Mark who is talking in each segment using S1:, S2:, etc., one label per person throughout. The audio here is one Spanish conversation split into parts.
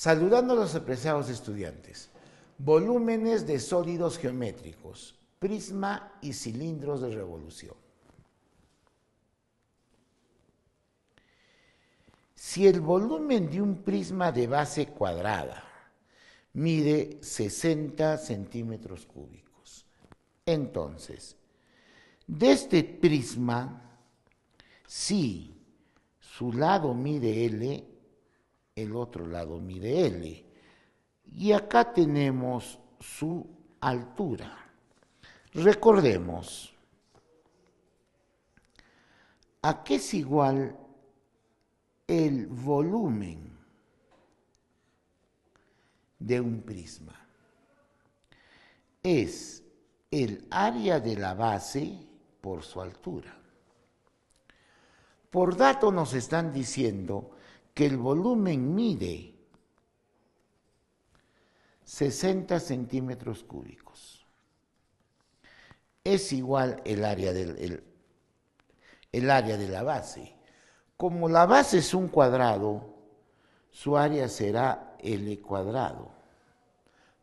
S1: Saludando a los apreciados estudiantes, volúmenes de sólidos geométricos, prisma y cilindros de revolución. Si el volumen de un prisma de base cuadrada mide 60 centímetros cúbicos, entonces, de este prisma, si su lado mide L, el otro lado mide L. Y acá tenemos su altura. Recordemos, ¿a qué es igual el volumen de un prisma? Es el área de la base por su altura. Por dato nos están diciendo que el volumen mide 60 centímetros cúbicos. Es igual el área, del, el área de la base. Como la base es un cuadrado, su área será L cuadrado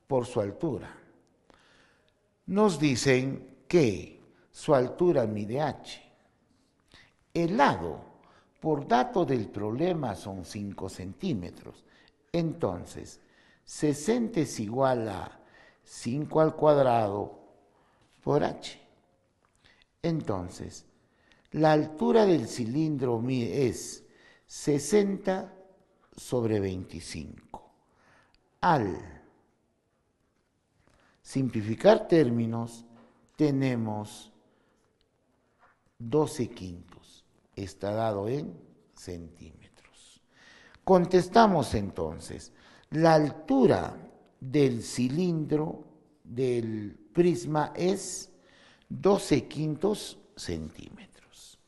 S1: por su altura. Nos dicen que su altura mide H. El lado por dato del problema son 5 centímetros. Entonces, 60 es igual a 5 al cuadrado por h. Entonces, la altura del cilindro es 60 sobre 25. Al simplificar términos, tenemos 12 quintos está dado en centímetros. Contestamos entonces, la altura del cilindro del prisma es 12 quintos centímetros.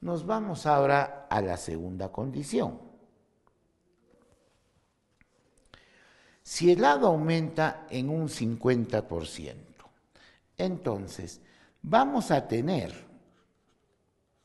S1: Nos vamos ahora a la segunda condición. Si el lado aumenta en un 50%, entonces vamos a tener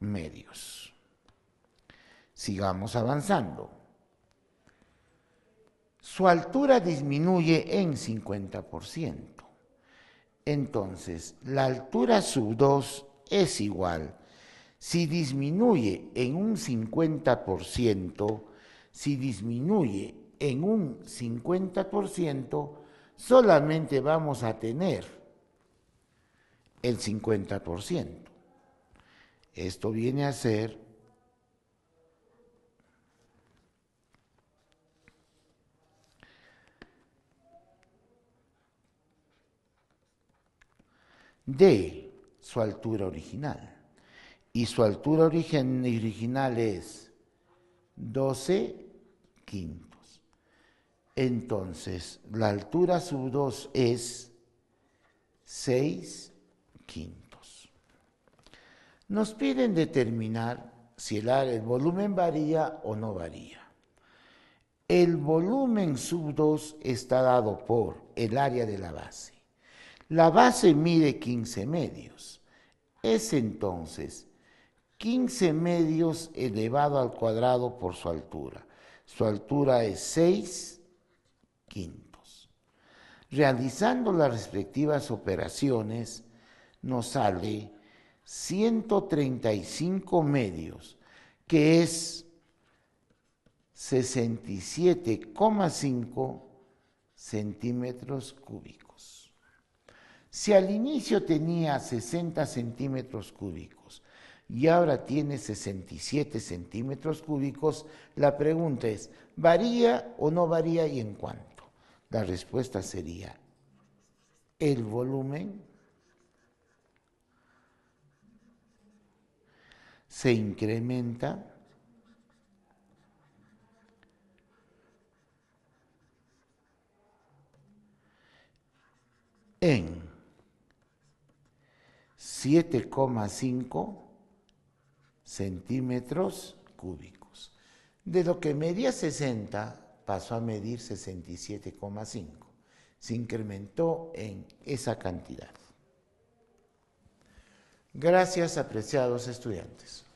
S1: medios. Sigamos avanzando. Su altura disminuye en 50%. Entonces, la altura sub 2 es igual. Si disminuye en un 50%, si disminuye en un 50%, solamente vamos a tener el 50%. Esto viene a ser de su altura original. Y su altura original es 12 quintos. Entonces, la altura sub 2 es 6 quintos. Nos piden determinar si el, volumen varía o no varía. El volumen sub 2 está dado por el área de la base. La base mide 15 medios. Es entonces 15 medios elevado al cuadrado por su altura. Su altura es 6 quintos. Realizando las respectivas operaciones, nos sale 135 medios, que es 67,5 centímetros cúbicos. Si al inicio tenía 60 centímetros cúbicos y ahora tiene 67 centímetros cúbicos, la pregunta es, ¿varía o no varía y en cuánto? La respuesta sería, el volumen se incrementa en 7,5 centímetros cúbicos. De lo que medía 60 pasó a medir 67,5. Se incrementó en esa cantidad. Gracias, apreciados estudiantes.